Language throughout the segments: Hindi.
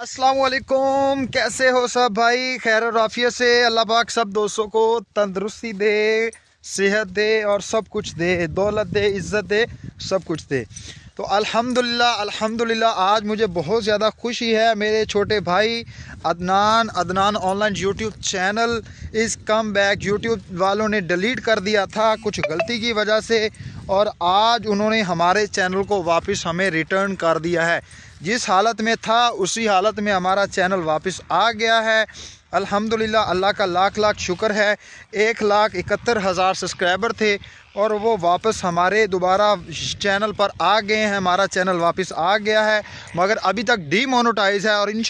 असलकुम कैसे हो सब भाई खैर राफिया से अल्लाह पाक सब दोस्तों को तंदरुस्ती दे सेहत दे और सब कुछ दे दौलत दे इज़्ज़त दे सब कुछ दे तो अल्हम्दुलिल्लाह अल्हम्दुलिल्लाह आज मुझे बहुत ज़्यादा खुशी है मेरे छोटे भाई Adnan Adnan online YouTube channel इस कम बैक यूट्यूब वालों ने डिलीट कर दिया था कुछ गलती की वजह से और आज उन्होंने हमारे चैनल को वापस हमें रिटर्न कर दिया है जिस हालत में था उसी हालत में हमारा चैनल वापस आ गया है अल्हम्दुलिल्लाह अल्लाह का लाख लाख शुक्र है एक लाख इकहत्तर हज़ार सब्सक्राइबर थे और वो वापस हमारे दोबारा चैनल पर आ गए हैं हमारा चैनल वापस आ गया है मगर अभी तक डीमोनोटाइज है और इन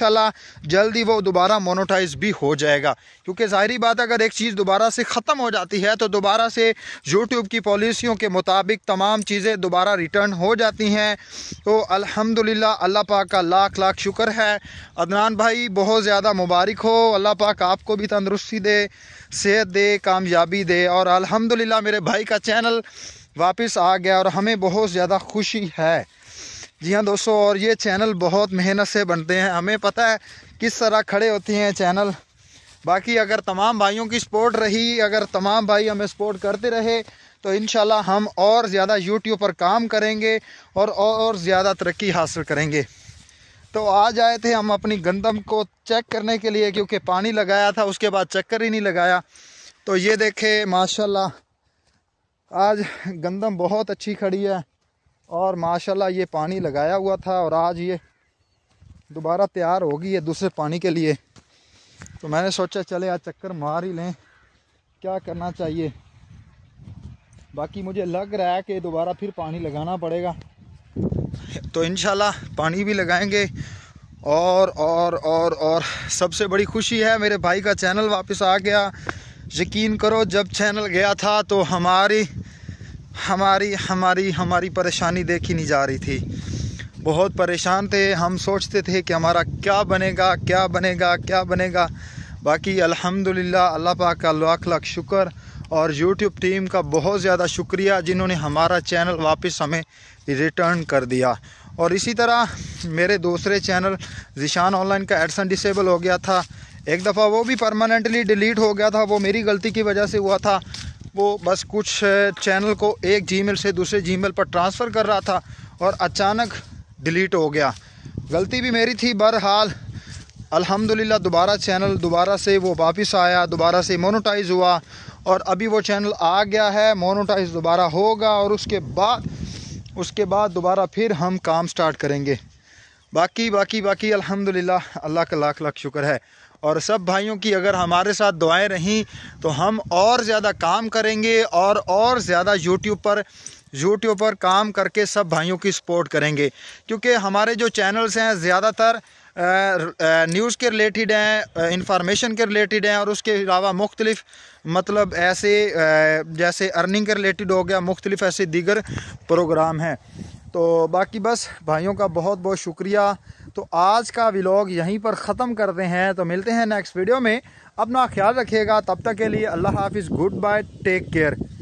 जल्दी वो दोबारा मोनोटाइज भी हो जाएगा क्योंकि ज़ाहरी बात अगर एक चीज़ दोबारा से ख़त्म हो जाती है तो दोबारा से यूट्यूब की पॉलिसियों के मुताबिक तमाम चीज़ें दोबारा रिटर्न हो जाती हैं तो अल्हम्दुलिल्लाह अल्लाह पाक का लाख लाख शुक्र है अदनान भाई बहुत ज़्यादा मुबारक हो अल्लाह पाक आपको भी तंदरुस्ती दे सेहत दे कामयाबी दे और अलहमदिल्ला मेरे भाई का चैनल वापस आ गया और हमें बहुत ज़्यादा खुशी है जी हाँ दोस्तों और ये चैनल बहुत मेहनत से बनते हैं हमें पता है किस तरह खड़े होते हैं चैनल बाकी अगर तमाम भाइयों की सपोर्ट रही अगर तमाम भाई हमें सपोर्ट करते रहे तो इन हम और ज़्यादा यूट्यूब पर काम करेंगे और और ज़्यादा तरक्की हासिल करेंगे तो आज आए थे हम अपनी गंदम को चेक करने के लिए क्योंकि पानी लगाया था उसके बाद चक्कर ही नहीं लगाया तो ये देखे माशाल्लाह आज गंदम बहुत अच्छी खड़ी है और माशाल्लाह ये पानी लगाया हुआ था और आज ये दोबारा तैयार होगी है दूसरे पानी के लिए तो मैंने सोचा चले आज चक्कर मार ही लें क्या करना चाहिए बाकी मुझे लग रहा है कि दोबारा फिर पानी लगाना पड़ेगा तो इन पानी भी लगाएंगे और और और और सबसे बड़ी खुशी है मेरे भाई का चैनल वापस आ गया यकीन करो जब चैनल गया था तो हमारी हमारी हमारी हमारी परेशानी देखी नहीं जा रही थी बहुत परेशान थे हम सोचते थे कि हमारा क्या बनेगा क्या बनेगा क्या बनेगा बाकी अल्हम्दुलिल्लाह अल्लाह पाक का लाख लाख शुक्र और यूट्यूब टीम का बहुत ज़्यादा शुक्रिया जिन्होंने हमारा चैनल वापस हमें रिटर्न कर दिया और इसी तरह मेरे दूसरे चैनल जिशान ऑनलाइन का एडसन डिसेबल हो गया था एक दफ़ा वो भी परमानेंटली डिलीट हो गया था वो मेरी गलती की वजह से हुआ था वो बस कुछ चैनल को एक जीमेल से दूसरे जीमेल पर ट्रांसफ़र कर रहा था और अचानक डिलीट हो गया गलती भी मेरी थी बहरहाल अल्हम्दुलिल्लाह दोबारा चैनल दोबारा से वो वापस आया दोबारा से मोनोटाइज़ हुआ और अभी वो चैनल आ गया है मोनोटाइज़ दोबारा होगा और उसके बाद उसके बाद दोबारा फिर हम काम स्टार्ट करेंगे बाकी बाकी बाकी अल्हम्दुलिल्लाह अल्लाह का लाख लाख शुक्र है और सब भाइयों की अगर हमारे साथ दुआएं रहीं तो हम और ज़्यादा काम करेंगे और और ज़्यादा यूट्यूब पर यूट्यूब पर काम करके सब भाइयों की सपोर्ट करेंगे क्योंकि हमारे जो चैनल्स हैं ज़्यादातर न्यूज़ के रिलेटेड हैं इंफॉर्मेशन के रिलेटेड हैं और उसके अलावा मुख्तलिफ मतलब ऐसे जैसे अर्निंग के रिलेटेड हो गया मुख्तलिफ ऐसे दीगर प्रोग्राम हैं तो बाकी बस भाइयों का बहुत बहुत शुक्रिया तो आज का व्लॉग यहीं पर ख़त्म करते हैं तो मिलते हैं नेक्स्ट वीडियो में अपना ख्याल रखिएगा तब तक के लिए अल्लाह हाफिज़ गुड बाय टेक केयर